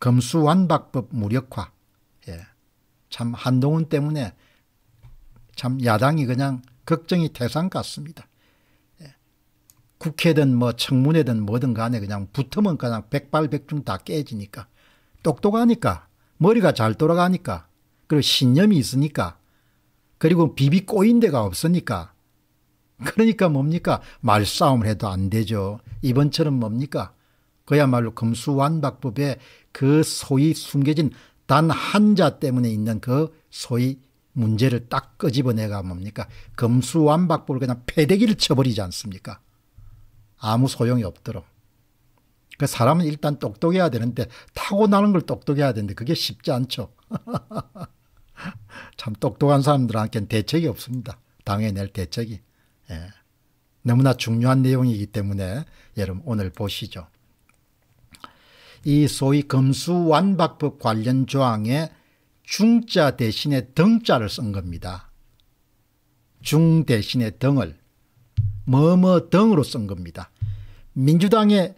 검수완박법 무력화. 예. 참 한동훈 때문에 참 야당이 그냥 걱정이 태산 같습니다. 예. 국회든 뭐 청문회든 뭐든 간에 그냥 붙으면 그냥 백발백중 다 깨지니까 똑똑하니까 머리가 잘 돌아가니까 그리고 신념이 있으니까 그리고 비비 꼬인 데가 없으니까 그러니까 뭡니까 말싸움을 해도 안 되죠. 이번처럼 뭡니까 그야말로 금수완박법에그 소위 숨겨진 단 한자 때문에 있는 그 소위 문제를 딱 끄집어내가 뭡니까? 금수완박법을 그냥 패대기를 쳐버리지 않습니까? 아무 소용이 없도록. 그 사람은 일단 똑똑해야 되는데 타고나는 걸 똑똑해야 되는데 그게 쉽지 않죠. 참 똑똑한 사람들한테는 대책이 없습니다. 당해낼 대책이. 예. 너무나 중요한 내용이기 때문에 여러분 오늘 보시죠. 이 소위 검수완박법 관련 조항에 중자 대신에 등자를 쓴 겁니다. 중 대신에 등을 뭐뭐 등으로 쓴 겁니다. 민주당의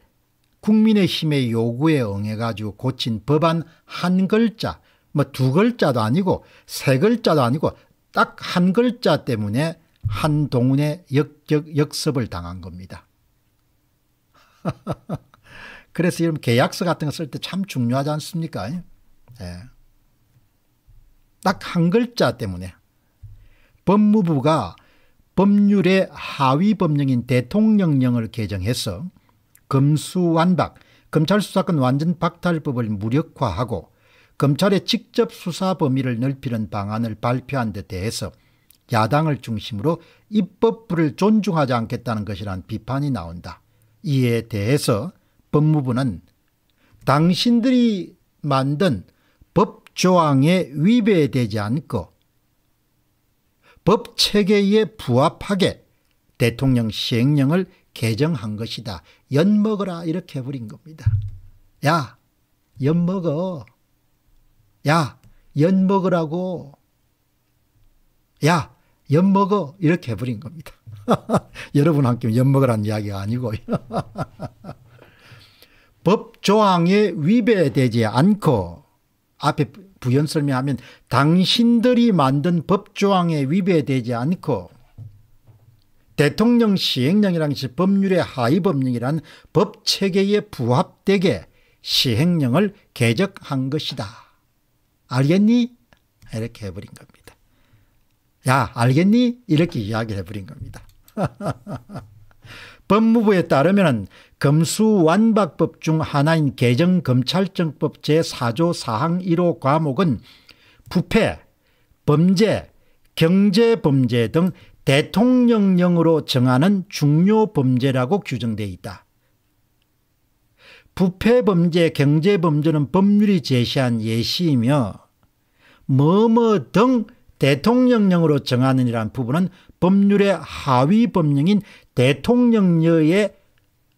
국민의힘의 요구에 응해가지고 고친 법안 한 글자, 뭐 두 글자도 아니고 세 글자도 아니고 딱 한 글자 때문에 한동훈의 역, 역, 역습을 당한 겁니다. 그래서 이런 계약서 같은 거 쓸 때 참 중요하지 않습니까? 예. 딱 한 글자 때문에 법무부가 법률의 하위 법령인 대통령령을 개정해서 검수완박, 검찰 수사권 완전 박탈법을 무력화하고 검찰의 직접 수사 범위를 넓히는 방안을 발표한 데 대해서 야당을 중심으로 입법부를 존중하지 않겠다는 것이란 비판이 나온다. 이에 대해서 법무부는 당신들이 만든 법조항에 위배되지 않고 법 체계에 부합하게 대통령 시행령을 개정한 것이다. 연먹어라 이렇게 해버린 겁니다. 야 연먹어. 야 연먹으라고. 야 연먹어 이렇게 해버린 겁니다. 여러분 함께 연먹으라는 이야기가 아니고요. 법 조항에 위배되지 않고 앞에 부연 설명하면 당신들이 만든 법 조항에 위배되지 않고 대통령 시행령이라는 것이 법률의 하위 법령이란 법 체계에 부합되게 시행령을 개적한 것이다. 알겠니? 이렇게 해버린 겁니다. 야 알겠니? 이렇게 이야기를 해버린 겁니다. 법무부에 따르면 검수완박법 중 하나인 개정검찰청법 제4조 사항 1호 과목은 부패, 범죄, 경제범죄 등 대통령령으로 정하는 중요 범죄라고 규정되어 있다. 부패범죄, 경제범죄는 법률이 제시한 예시이며 뭐뭐 등 대통령령으로 정하는 이란 부분은 법률의 하위 법령인 대통령령의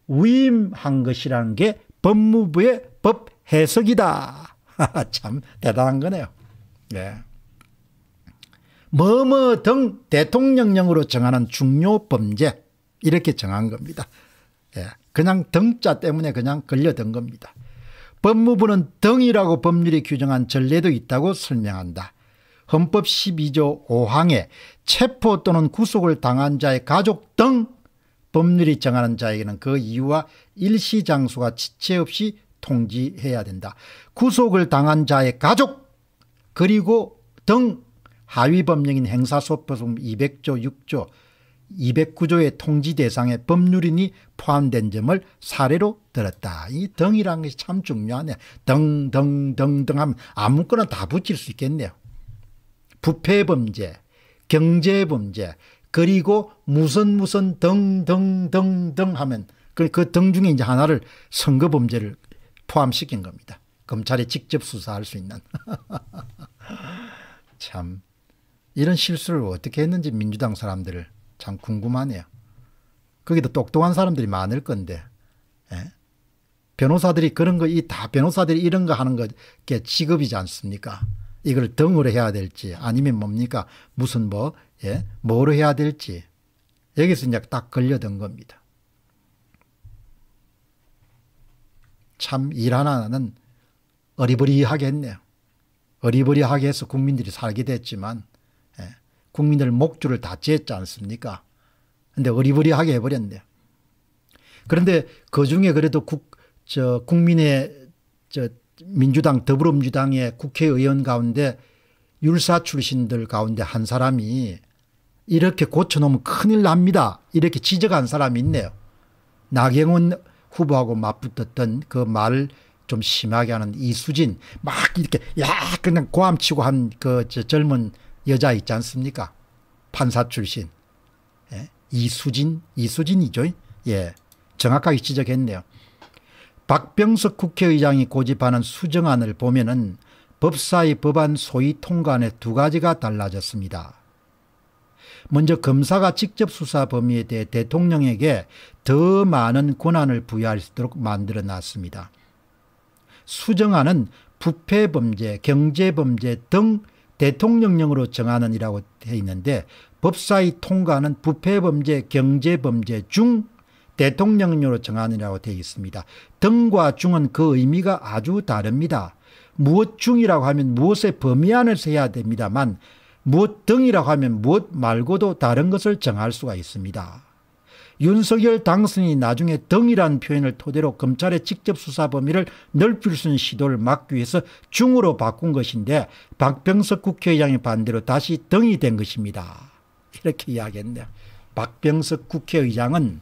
위임한 것이라는 게 법무부의 법 해석이다. 참 대단한 거네요. 예. 뭐뭐 등 대통령령으로 정하는 중요 범죄 이렇게 정한 겁니다. 예. 그냥 등자 때문에 그냥 걸려든 겁니다. 법무부는 등이라고 법률이 규정한 전례도 있다고 설명한다. 헌법 12조 5항에 체포 또는 구속을 당한 자의 가족 등 법률이 정하는 자에게는 그 이유와 일시 장소가 지체 없이 통지해야 된다. 구속을 당한 자의 가족 그리고 등 하위 법령인 행사소송 200조 6조 209조의 통지 대상에 법률인이 포함된 점을 사례로 들었다. 이 등이란 것이 참 중요하네. 등, 등, 등, 등 하면 아무거나 다 붙일 수 있겠네요. 부패범죄, 경제범죄, 그리고 무슨 무슨 등등등등 하면 그, 그, 등 중에 이제 하나를 선거 범죄를 포함시킨 겁니다. 검찰이 직접 수사할 수 있는. 참 이런 실수를 어떻게 했는지 민주당 사람들을 참 궁금하네요. 거기도 똑똑한 사람들이 많을 건데 예? 변호사들이 그런 거 이 다 변호사들이 이런 거 하는 게 직업이지 않습니까? 이걸 등으로 해야 될지 아니면 뭡니까 무슨 뭐 예, 뭐로 해야 될지 여기서 이제 딱 걸려든 겁니다. 참 일 하나는 어리버리하게 했네요. 어리버리하게 해서 국민들이 살게 됐지만 예, 국민들 목줄을 다 쬐지 않습니까? 근데 어리버리하게 해버렸네요. 그런데 그 중에 그래도 국, 저, 국민의 저 민주당 더불어민주당의 국회의원 가운데 율사 출신들 가운데 한 사람이 이렇게 고쳐놓으면 큰일 납니다. 이렇게 지적한 사람이 있네요. 나경원 후보하고 맞붙었던 그 말 좀 심하게 하는 이수진 막 이렇게 야 그냥 고함치고 한 그 젊은 여자 있지 않습니까? 판사 출신 예? 이수진 이수진이죠. 예 정확하게 지적했네요. 박병석 국회의장이 고집하는 수정안을 보면은 법사위 법안 소위 통과안의 두 가지가 달라졌습니다. 먼저 검사가 직접 수사 범위에 대해 대통령에게 더 많은 권한을 부여할 수 있도록 만들어 놨습니다. 수정안은 부패범죄, 경제범죄 등 대통령령으로 정하는이라고 되어 있는데 법사위 통과는 부패범죄, 경제범죄 중 대통령령으로 정하느냐고 되어 있습니다. 등과 중은 그 의미가 아주 다릅니다. 무엇 중이라고 하면 무엇의 범위 안에서 해야 됩니다만 무엇 등이라고 하면 무엇 말고도 다른 것을 정할 수가 있습니다. 윤석열 당선이 나중에 등이란 표현을 토대로 검찰의 직접 수사 범위를 넓힐 수 있는 시도를 막기 위해서 중으로 바꾼 것인데 박병석 국회의장의 반대로 다시 등이 된 것입니다. 이렇게 이야기했네요. 박병석 국회의장은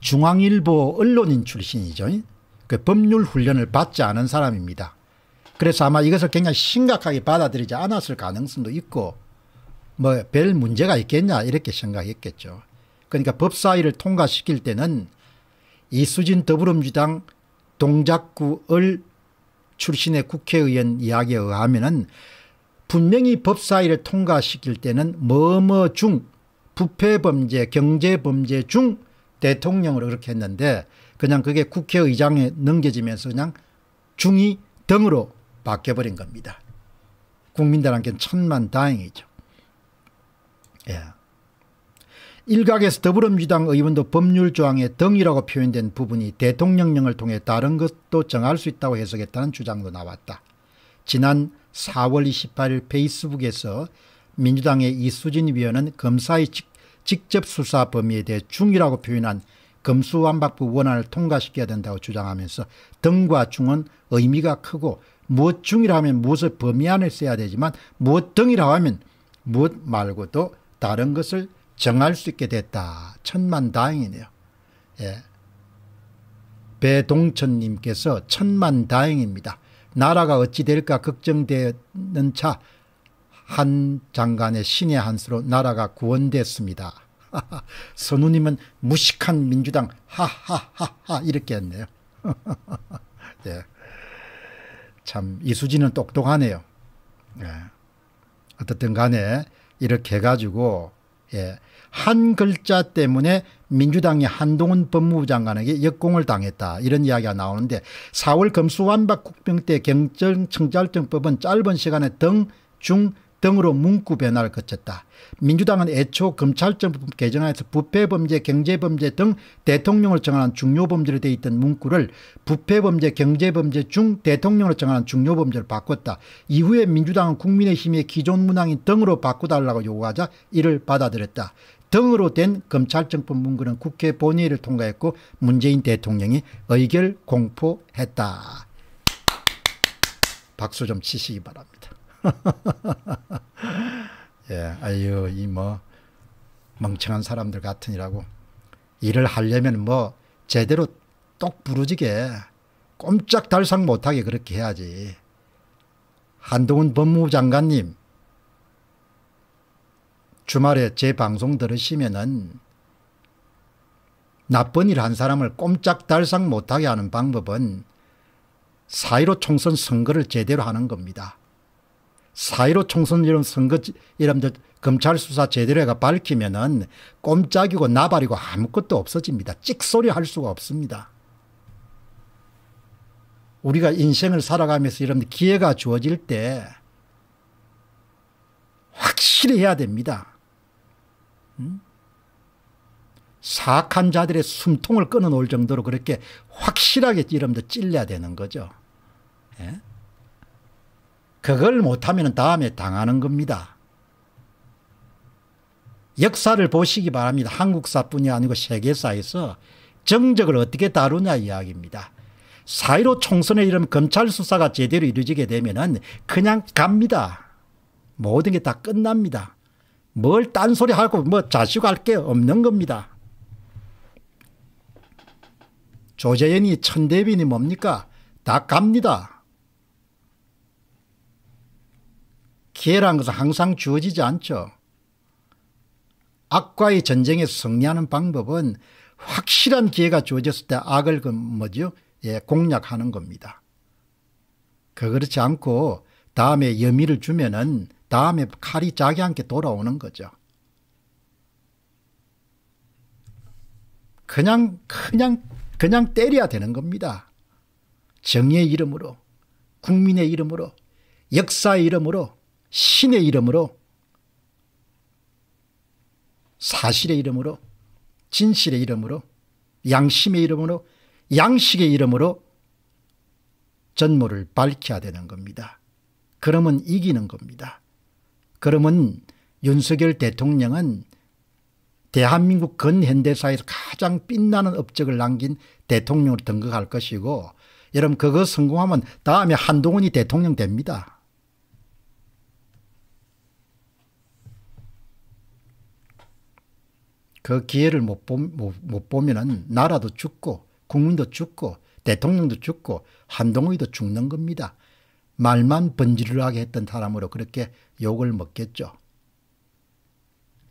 중앙일보 언론인 출신이죠. 그 법률 훈련을 받지 않은 사람입니다. 그래서 아마 이것을 굉장히 심각하게 받아들이지 않았을 가능성도 있고 뭐 별 문제가 있겠냐 이렇게 생각했겠죠. 그러니까 법사위를 통과시킬 때는 이수진 더불어민주당 동작구을 출신의 국회의원 이야기에 의하면은 분명히 법사위를 통과시킬 때는 뭐뭐 중 부패범죄 경제범죄 중 대통령으로 그렇게 했는데 그냥 그게 국회의장에 넘겨지면서 그냥 중위 등으로 바뀌어버린 겁니다. 국민들한테는 천만 다행이죠. 예. 일각에서 더불어민주당 의원도 법률조항의 등이라고 표현된 부분이 대통령령을 통해 다른 것도 정할 수 있다고 해석했다는 주장도 나왔다. 지난 4월 28일 페이스북에서 민주당의 이수진 위원은 검사의 직 직접 수사 범위에 대해 중이라고 표현한 검수완박부 원안을 통과시켜야 된다고 주장하면서 등과 중은 의미가 크고 무엇 중이라 하면 무엇을 범위 안에 써야 되지만 무엇 등이라 하면 무엇 말고도 다른 것을 정할 수 있게 됐다. 천만다행이네요. 예. 배동천님께서 천만다행입니다. 나라가 어찌 될까 걱정되는 차한 장관의 신의 한수로 나라가 구원됐습니다. 선우님은 무식한 민주당 하하하하 이렇게 했네요. 예. 참 이수진은 똑똑하네요. 예. 어떻든 간에 이렇게 해가지고 예. 한 글자 때문에 민주당이 한동훈 법무부 장관에게 역공을 당했다 이런 이야기가 나오는데 4월 검수완박 국병 때 경증청절정법은 짧은 시간에 등중 등으로 문구 변화를 거쳤다. 민주당은 애초 검찰정법 개정안에서 부패범죄, 경제범죄 등 대통령을 정하는 중요범죄로 되어 있던 문구를 부패범죄, 경제범죄 중 대통령을 정하는 중요범죄로 바꿨다. 이후에 민주당은 국민의힘의 기존 문항인 등으로 바꾸달라고 요구하자 이를 받아들였다. 등으로 된 검찰정법 문구는 국회 본회의를 통과했고 문재인 대통령이 의결 공포했다. 박수 좀 치시기 바랍니다. 예, 아유, 이 뭐, 멍청한 사람들 같으니라고. 일을 하려면 뭐, 제대로 똑 부러지게, 꼼짝달싹 못하게 그렇게 해야지. 한동훈 법무부 장관님, 주말에 제 방송 들으시면은, 나쁜 일 한 사람을 꼼짝달싹 못하게 하는 방법은 사이로 총선 선거를 제대로 하는 겁니다. 4.15 총선 이런 선거 이런 검찰 수사 제대로 해가 밝히면은 꼼짝이고 나발이고 아무것도 없어집니다. 찍소리 할 수가 없습니다. 우리가 인생을 살아가면서 이런 기회가 주어질 때 확실히 해야 됩니다. 음? 사악한 자들의 숨통을 끊어놓을 정도로 그렇게 확실하게 이러면 찔려야 되는 거죠. 예? 그걸 못하면 다음에 당하는 겁니다. 역사를 보시기 바랍니다. 한국사뿐이 아니고 세계사에서 정적을 어떻게 다루냐 이야기입니다. 사1로 총선에 이름 검찰 수사가 제대로 이루어지게 되면 그냥 갑니다. 모든 게 다 끝납니다. 뭘 딴소리 하고 뭐 자식할 게 없는 겁니다. 조재현이 천대빈이 뭡니까? 다 갑니다. 기회라는 것은 항상 주어지지 않죠. 악과의 전쟁에서 승리하는 방법은 확실한 기회가 주어졌을 때 악을 그 뭐죠? 예, 공략하는 겁니다. 그 그렇지 않고 다음에 여미를 주면은 다음에 칼이 자기한테 돌아오는 거죠. 그냥 그냥 그냥 때려야 되는 겁니다. 정의의 이름으로 국민의 이름으로 역사의 이름으로 신의 이름으로 사실의 이름으로 진실의 이름으로 양심의 이름으로 양식의 이름으로 전모를 밝혀야 되는 겁니다. 그러면 이기는 겁니다. 그러면 윤석열 대통령은 대한민국 근현대사에서 가장 빛나는 업적을 남긴 대통령으로 등극할 것이고 여러분 그거 성공하면 다음에 한동훈이 대통령 됩니다. 그 기회를 못, 봄, 못, 못 보면은 나라도 죽고 국민도 죽고 대통령도 죽고 한동훈이도 죽는 겁니다. 말만 번지르르하게 했던 사람으로 그렇게 욕을 먹겠죠.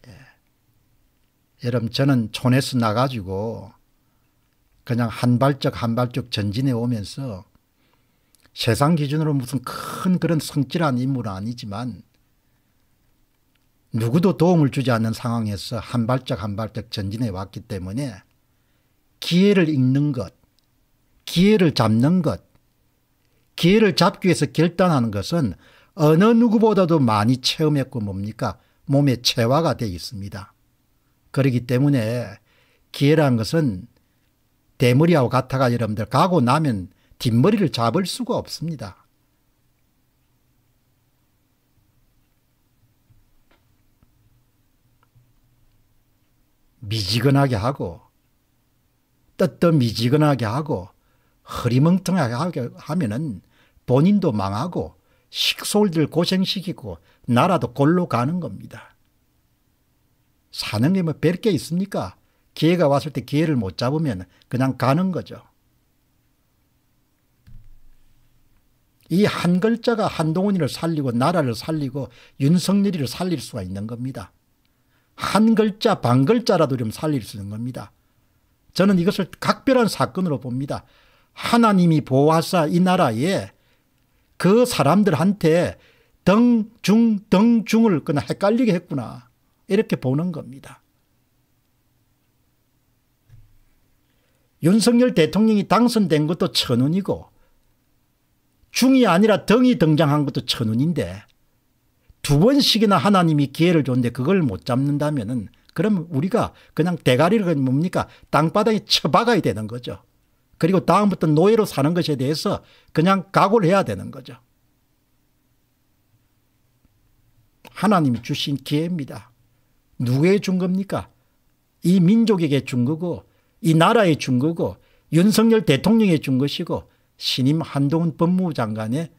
예. 여러분 저는 촌에서 나가지고 그냥 한 발짝 한 발짝 전진해 오면서 세상 기준으로 무슨 큰 그런 성질한 인물은 아니지만 누구도 도움을 주지 않는 상황에서 한 발짝 한 발짝 전진해 왔기 때문에 기회를 읽는 것, 기회를 잡는 것, 기회를 잡기 위해서 결단하는 것은 어느 누구보다도 많이 체험했고 뭡니까? 몸에 체화가 되어 있습니다. 그렇기 때문에 기회란 것은 대머리하고 같아가 여러분들 가고 나면 뒷머리를 잡을 수가 없습니다. 미지근하게 하고 뜻도 미지근하게 하고 허리멍텅하게 하면은 본인도 망하고 식솔들 고생시키고 나라도 골로 가는 겁니다. 사는 게 뭐별게 뭐 있습니까? 기회가 왔을 때 기회를 못 잡으면 그냥 가는 거죠. 이 한 글자가 한동훈이를 살리고 나라를 살리고 윤석열이를 살릴 수가 있는 겁니다. 한 글자 반 글자라도 좀 살릴 수 있는 겁니다. 저는 이것을 각별한 사건으로 봅니다. 하나님이 보호하사 이 나라에 그 사람들한테 등, 중, 등, 중을 그냥 헷갈리게 했구나. 이렇게 보는 겁니다. 윤석열 대통령이 당선된 것도 천운이고 중이 아니라 등이 등장한 것도 천운인데 두 번씩이나 하나님이 기회를 줬는데 그걸 못 잡는다면은 그럼 우리가 그냥 대가리를 뭡니까 땅바닥에 쳐박아야 되는 거죠. 그리고 다음부터 노예로 사는 것에 대해서 그냥 각오를 해야 되는 거죠. 하나님이 주신 기회입니다. 누구에 준 겁니까? 이 민족에게 준 거고 이 나라에 준 거고 윤석열 대통령에 준 것이고 신임 한동훈 법무부 장관의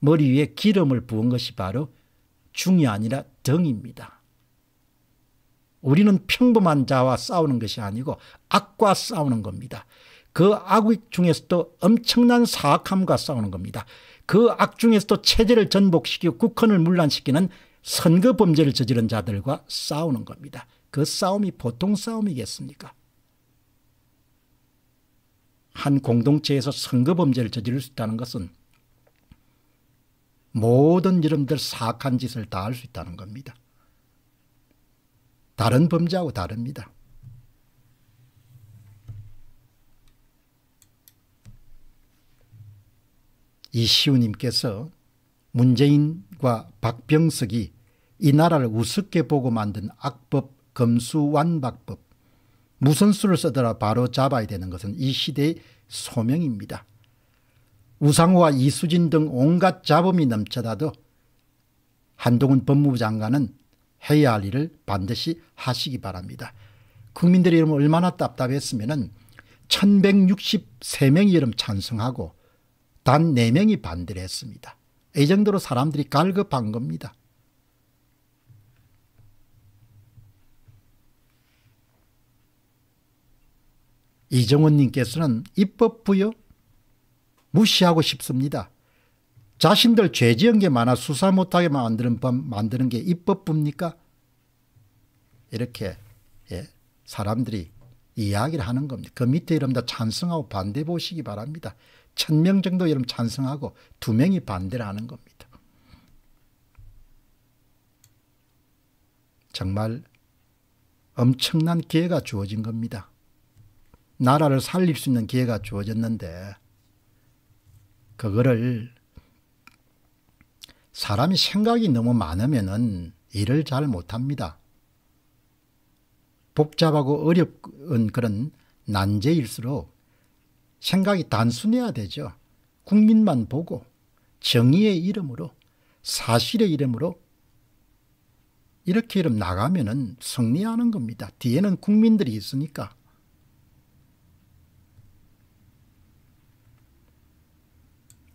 머리 위에 기름을 부은 것이 바로 중이 아니라 등입니다. 우리는 평범한 자와 싸우는 것이 아니고 악과 싸우는 겁니다. 그악의 중에서도 엄청난 사악함과 싸우는 겁니다. 그 악 중에서도 체제를 전복시키고 국헌을 물란시키는 선거 범죄를 저지른 자들과 싸우는 겁니다. 그 싸움이 보통 싸움이겠습니까? 한 공동체에서 선거 범죄를 저지를 수 있다는 것은 모든 이름들 사악한 짓을 다 할 수 있다는 겁니다. 다른 범죄하고 다릅니다. 이시우님께서 문재인과 박병석이 이 나라를 우습게 보고 만든 악법 검수완박법 무슨 수를 쓰더라 바로 잡아야 되는 것은 이 시대의 소명입니다. 우상호와 이수진 등 온갖 잡음이 넘쳐나도 한동훈 법무부 장관은 해야 할 일을 반드시 하시기 바랍니다. 국민들의 이름 얼마나 답답했으면 1163명이 이름 찬성하고 단 4명이 반대를 했습니다. 이 정도로 사람들이 갈급한 겁니다. 이정원님께서는 입법 부여 무시하고 싶습니다. 자신들 죄 지은 게 많아 수사 못하게 만드는 법 만드는 게 입법부입니까? 이렇게 예, 사람들이 이야기를 하는 겁니다. 그 밑에 여러분들 찬성하고 반대 보시기 바랍니다. 천 명 정도 여러분 찬성하고 두 명이 반대를 하는 겁니다. 정말 엄청난 기회가 주어진 겁니다. 나라를 살릴 수 있는 기회가 주어졌는데 그거를 사람이 생각이 너무 많으면은 일을 잘 못합니다. 복잡하고 어렵은 그런 난제일수록 생각이 단순해야 되죠. 국민만 보고 정의의 이름으로 사실의 이름으로 이렇게 이름 나가면은 승리하는 겁니다. 뒤에는 국민들이 있으니까.